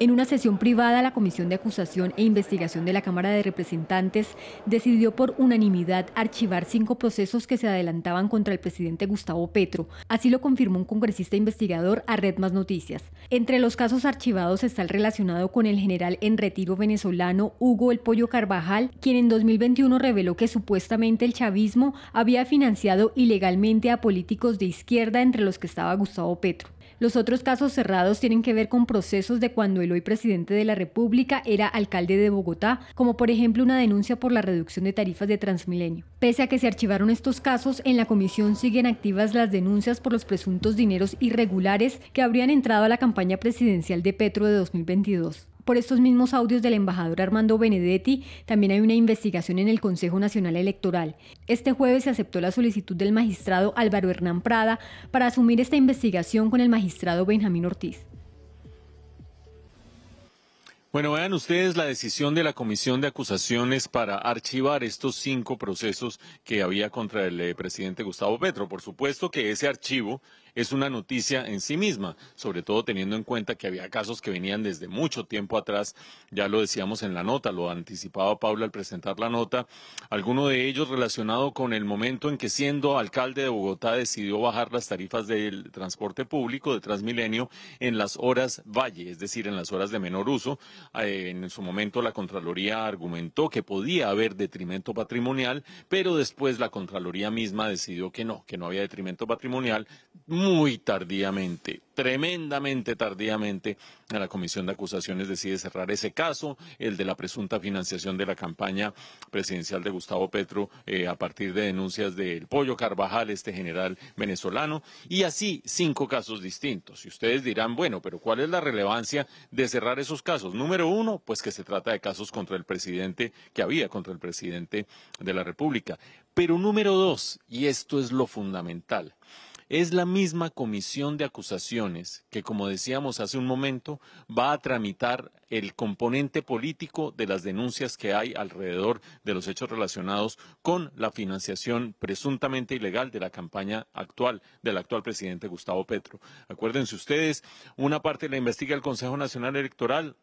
En una sesión privada, la Comisión de Acusación e Investigación de la Cámara de Representantes decidió por unanimidad archivar cinco procesos que se adelantaban contra el presidente Gustavo Petro. Así lo confirmó un congresista investigador a Red Más Noticias. Entre los casos archivados está el relacionado con el general en retiro venezolano Hugo El Pollo Carvajal, quien en 2021 reveló que supuestamente el chavismo había financiado ilegalmente a políticos de izquierda entre los que estaba Gustavo Petro. Los otros casos cerrados tienen que ver con procesos de cuando el hoy presidente de la República era alcalde de Bogotá, como por ejemplo una denuncia por la reducción de tarifas de Transmilenio. Pese a que se archivaron estos casos, en la comisión siguen activas las denuncias por los presuntos dineros irregulares que habrían entrado a la campaña presidencial de Petro de 2022 por estos mismos audios del embajador Armando Benedetti, también hay una investigación en el Consejo Nacional Electoral. Este jueves se aceptó la solicitud del magistrado Álvaro Hernán Prada para asumir esta investigación con el magistrado Benjamín Ortiz. Bueno, vean ustedes la decisión de la Comisión de Acusaciones para archivar estos cinco procesos que había contra el eh, presidente Gustavo Petro. Por supuesto que ese archivo es una noticia en sí misma, sobre todo teniendo en cuenta que había casos que venían desde mucho tiempo atrás, ya lo decíamos en la nota, lo anticipaba Paula al presentar la nota, alguno de ellos relacionado con el momento en que siendo alcalde de Bogotá decidió bajar las tarifas del transporte público de Transmilenio en las horas valle, es decir, en las horas de menor uso. Eh, en su momento la Contraloría argumentó que podía haber detrimento patrimonial, pero después la Contraloría misma decidió que no, que no había detrimento patrimonial muy tardíamente, tremendamente tardíamente, la Comisión de Acusaciones decide cerrar ese caso, el de la presunta financiación de la campaña presidencial de Gustavo Petro eh, a partir de denuncias del Pollo Carvajal, este general venezolano, y así cinco casos distintos. Y ustedes dirán, bueno, pero ¿cuál es la relevancia de cerrar esos casos? Número uno, pues que se trata de casos contra el presidente, que había contra el presidente de la República. Pero número dos, y esto es lo fundamental, es la misma comisión de acusaciones que, como decíamos hace un momento, va a tramitar el componente político de las denuncias que hay alrededor de los hechos relacionados con la financiación presuntamente ilegal de la campaña actual del actual presidente Gustavo Petro. Acuérdense ustedes, una parte la investiga el Consejo Nacional Electoral,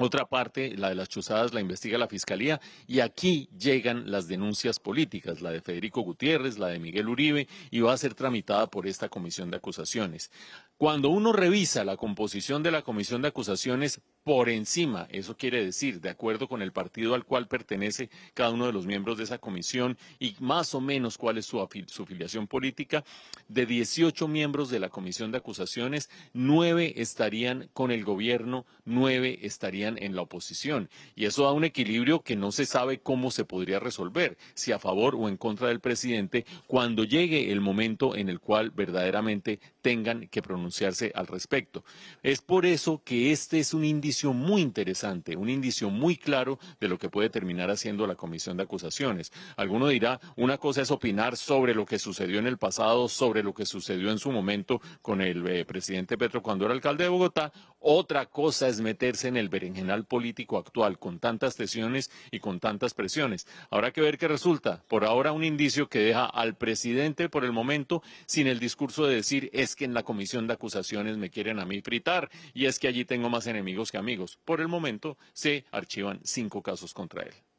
otra parte, la de las chuzadas, la investiga la Fiscalía y aquí llegan las denuncias políticas, la de Federico Gutiérrez, la de Miguel Uribe, y va a ser tramitada por esta comisión de acusaciones. Cuando uno revisa la composición de la comisión de acusaciones, por encima, eso quiere decir, de acuerdo con el partido al cual pertenece cada uno de los miembros de esa comisión y más o menos cuál es su, filiación política, de 18 miembros de la comisión de acusaciones, 9 estarían con el gobierno, 9 estarían en la oposición. Y eso da un equilibrio que no se sabe cómo se podría resolver, si a favor o en contra del presidente, cuando llegue el momento en el cual verdaderamente tengan que pronunciarse al respecto. Es por eso que este es un indicio muy interesante, un indicio muy claro de lo que puede terminar haciendo la comisión de acusaciones. Alguno dirá, una cosa es opinar sobre lo que sucedió en el pasado, sobre lo que sucedió en su momento con el eh, presidente Petro cuando era alcalde de Bogotá, otra cosa es meterse en el berenjenal político actual con tantas tensiones y con tantas presiones. Habrá que ver qué resulta. Por ahora un indicio que deja al presidente por el momento sin el discurso de decir es que en la comisión de acusaciones me quieren a mí fritar y es que allí tengo más enemigos que amigos. Por el momento se archivan cinco casos contra él.